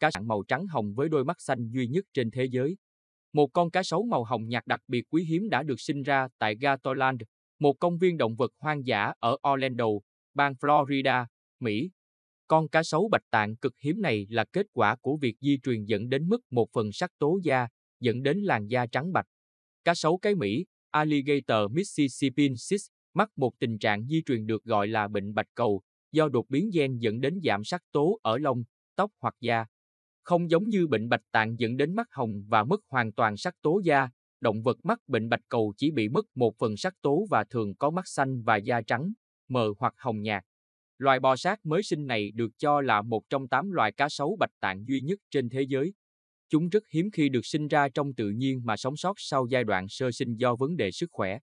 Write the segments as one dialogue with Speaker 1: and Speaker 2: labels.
Speaker 1: cá sạn màu trắng hồng với đôi mắt xanh duy nhất trên thế giới. Một con cá sấu màu hồng nhạt đặc biệt quý hiếm đã được sinh ra tại Gatorland, một công viên động vật hoang dã ở Orlando, bang Florida, Mỹ. Con cá sấu bạch tạng cực hiếm này là kết quả của việc di truyền dẫn đến mức một phần sắc tố da, dẫn đến làn da trắng bạch. Cá sấu cái Mỹ, Alligator Mississippiensis, mắc một tình trạng di truyền được gọi là bệnh bạch cầu, do đột biến gen dẫn đến giảm sắc tố ở lông, tóc hoặc da không giống như bệnh bạch tạng dẫn đến mắt hồng và mất hoàn toàn sắc tố da, động vật mắc bệnh bạch cầu chỉ bị mất một phần sắc tố và thường có mắt xanh và da trắng, mờ hoặc hồng nhạt. Loài bò sát mới sinh này được cho là một trong tám loài cá sấu bạch tạng duy nhất trên thế giới. Chúng rất hiếm khi được sinh ra trong tự nhiên mà sống sót sau giai đoạn sơ sinh do vấn đề sức khỏe.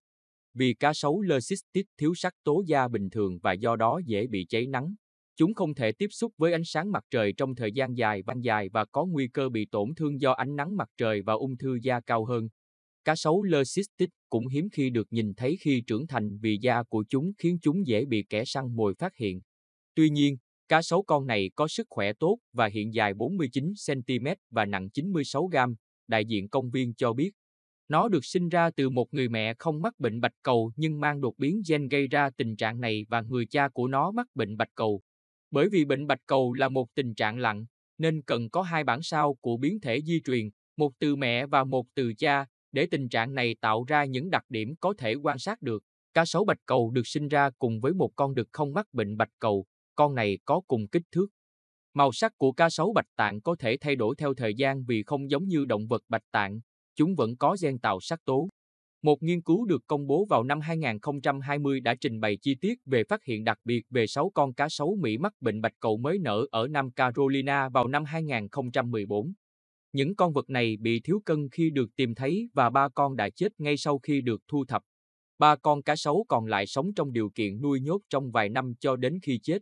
Speaker 1: Vì cá sấu leucistis thiếu sắc tố da bình thường và do đó dễ bị cháy nắng, Chúng không thể tiếp xúc với ánh sáng mặt trời trong thời gian dài và dài và có nguy cơ bị tổn thương do ánh nắng mặt trời và ung thư da cao hơn. Cá sấu leucistic cũng hiếm khi được nhìn thấy khi trưởng thành vì da của chúng khiến chúng dễ bị kẻ săn mồi phát hiện. Tuy nhiên, cá sấu con này có sức khỏe tốt và hiện dài 49cm và nặng 96g, đại diện công viên cho biết. Nó được sinh ra từ một người mẹ không mắc bệnh bạch cầu nhưng mang đột biến gen gây ra tình trạng này và người cha của nó mắc bệnh bạch cầu. Bởi vì bệnh bạch cầu là một tình trạng lặng, nên cần có hai bản sao của biến thể di truyền, một từ mẹ và một từ cha, để tình trạng này tạo ra những đặc điểm có thể quan sát được. Cá sấu bạch cầu được sinh ra cùng với một con đực không mắc bệnh bạch cầu, con này có cùng kích thước. Màu sắc của cá sấu bạch tạng có thể thay đổi theo thời gian vì không giống như động vật bạch tạng, chúng vẫn có gen tạo sắc tố. Một nghiên cứu được công bố vào năm 2020 đã trình bày chi tiết về phát hiện đặc biệt về 6 con cá sấu Mỹ mắc bệnh bạch cầu mới nở ở Nam Carolina vào năm 2014. Những con vật này bị thiếu cân khi được tìm thấy và ba con đã chết ngay sau khi được thu thập. Ba con cá sấu còn lại sống trong điều kiện nuôi nhốt trong vài năm cho đến khi chết.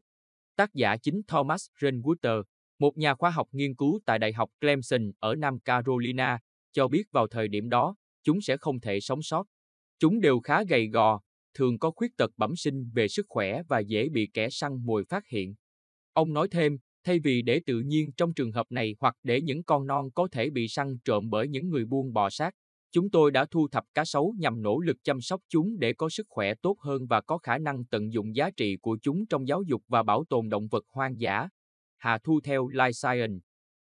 Speaker 1: Tác giả chính Thomas Rainwater, một nhà khoa học nghiên cứu tại Đại học Clemson ở Nam Carolina, cho biết vào thời điểm đó, chúng sẽ không thể sống sót. Chúng đều khá gầy gò, thường có khuyết tật bẩm sinh về sức khỏe và dễ bị kẻ săn mồi phát hiện. Ông nói thêm, thay vì để tự nhiên trong trường hợp này hoặc để những con non có thể bị săn trộm bởi những người buôn bò sát, chúng tôi đã thu thập cá sấu nhằm nỗ lực chăm sóc chúng để có sức khỏe tốt hơn và có khả năng tận dụng giá trị của chúng trong giáo dục và bảo tồn động vật hoang dã. Hà Thu theo Life Science,